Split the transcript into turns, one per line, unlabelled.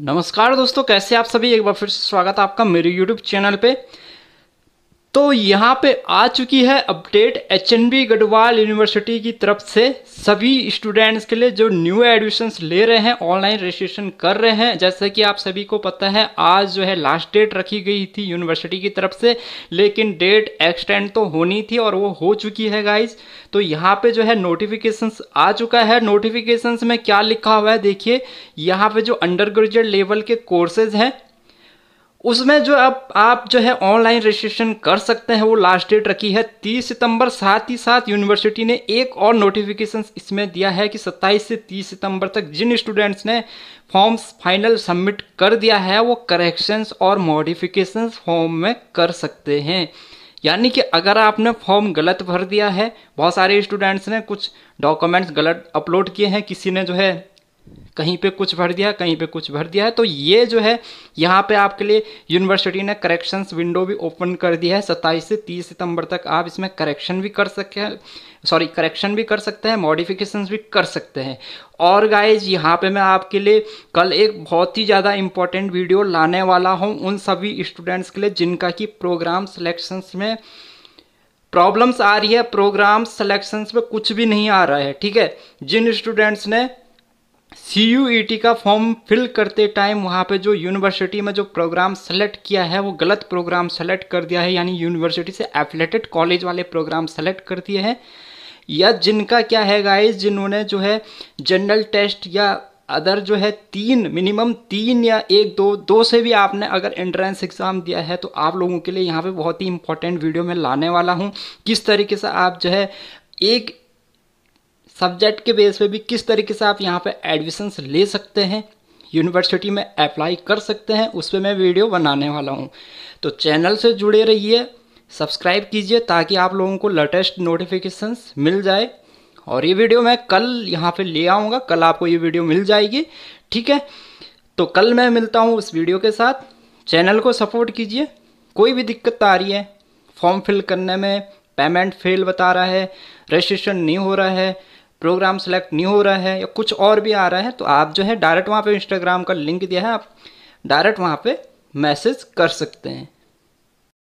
नमस्कार दोस्तों कैसे आप सभी एक बार फिर से स्वागत है आपका मेरे YouTube चैनल पे तो यहाँ पे आ चुकी है update H N B Garhwal university की तरफ से सभी स्टूडेंट्स के लिए जो न्यू एडमिशन्स ले रहे हैं ऑनलाइन रजिस्ट्रेशन कर रहे हैं जैसे कि आप सभी को पता है आज जो है लास्ट डेट रखी गई थी यूनिवर्सिटी की तरफ से लेकिन डेट एक्सटेंड तो होनी थी और वो हो चुकी है गाइज तो यहाँ पे जो है नोटिफिकेशंस आ चुका है नोटिफिकेशंस में क्या लिखा हुआ है देखिए यहाँ पे जो अंडर ग्रेजुएट लेवल के कोर्सेज हैं उसमें जो अब आप जो है ऑनलाइन रजिस्ट्रेशन कर सकते हैं वो लास्ट डेट रखी है 30 सितंबर साथ ही साथ यूनिवर्सिटी ने एक और नोटिफिकेशन इसमें दिया है कि 27 से 30 सितंबर तक जिन स्टूडेंट्स ने फॉर्म्स फाइनल सबमिट कर दिया है वो करेक्शंस और मॉडिफिकेशंस फॉर्म में कर सकते हैं यानी कि अगर आपने फॉर्म गलत भर दिया है बहुत सारे स्टूडेंट्स ने कुछ डॉक्यूमेंट्स गलत अपलोड किए हैं किसी ने जो है कहीं पे कुछ भर दिया कहीं पे कुछ भर दिया है तो ये जो है यहाँ पे आपके लिए यूनिवर्सिटी ने करेक्शंस विंडो भी ओपन कर दिया है 27 से 30 सितंबर तक आप इसमें करेक्शन भी कर सकते हैं सॉरी करेक्शन भी कर सकते हैं मॉडिफिकेशंस भी कर सकते हैं और गाइज यहाँ पे मैं आपके लिए कल एक बहुत ही ज़्यादा इंपॉर्टेंट वीडियो लाने वाला हूँ उन सभी स्टूडेंट्स के लिए जिनका कि प्रोग्राम सेलेक्शंस में प्रॉब्लम्स आ रही है प्रोग्राम सेलेक्शंस में कुछ भी नहीं आ रहा है ठीक है जिन स्टूडेंट्स ने सी e का फॉर्म फिल करते टाइम वहाँ पे जो यूनिवर्सिटी में जो प्रोग्राम सेलेक्ट किया है वो गलत प्रोग्राम सेलेक्ट कर दिया है यानी यूनिवर्सिटी से एफिलेटेड कॉलेज वाले प्रोग्राम सेलेक्ट कर दिए हैं या जिनका क्या है गाइस जिन्होंने जो है जनरल टेस्ट या अदर जो है तीन मिनिमम तीन या एक दो दो से भी आपने अगर एंट्रेंस एग्ज़ाम दिया है तो आप लोगों के लिए यहाँ पे बहुत ही इंपॉर्टेंट वीडियो में लाने वाला हूँ किस तरीके से आप जो है एक सब्जेक्ट के बेस पे भी किस तरीके से आप यहाँ पे एडमिशंस ले सकते हैं यूनिवर्सिटी में अप्लाई कर सकते हैं उस पर मैं वीडियो बनाने वाला हूँ तो चैनल से जुड़े रहिए सब्सक्राइब कीजिए ताकि आप लोगों को लेटेस्ट नोटिफिकेशंस मिल जाए और ये वीडियो मैं कल यहाँ पे ले आऊँगा कल आपको ये वीडियो मिल जाएगी ठीक है तो कल मैं मिलता हूँ उस वीडियो के साथ चैनल को सपोर्ट कीजिए कोई भी दिक्कत आ रही है फॉर्म फिल करने में पेमेंट फेल बता रहा है रजिस्ट्रेशन नहीं हो रहा है प्रोग्राम सेलेक्ट नहीं हो रहा है या कुछ और भी आ रहा है तो आप जो है डायरेक्ट वहाँ पे इंस्टाग्राम का लिंक दिया है आप डायरेक्ट वहाँ पे मैसेज कर सकते हैं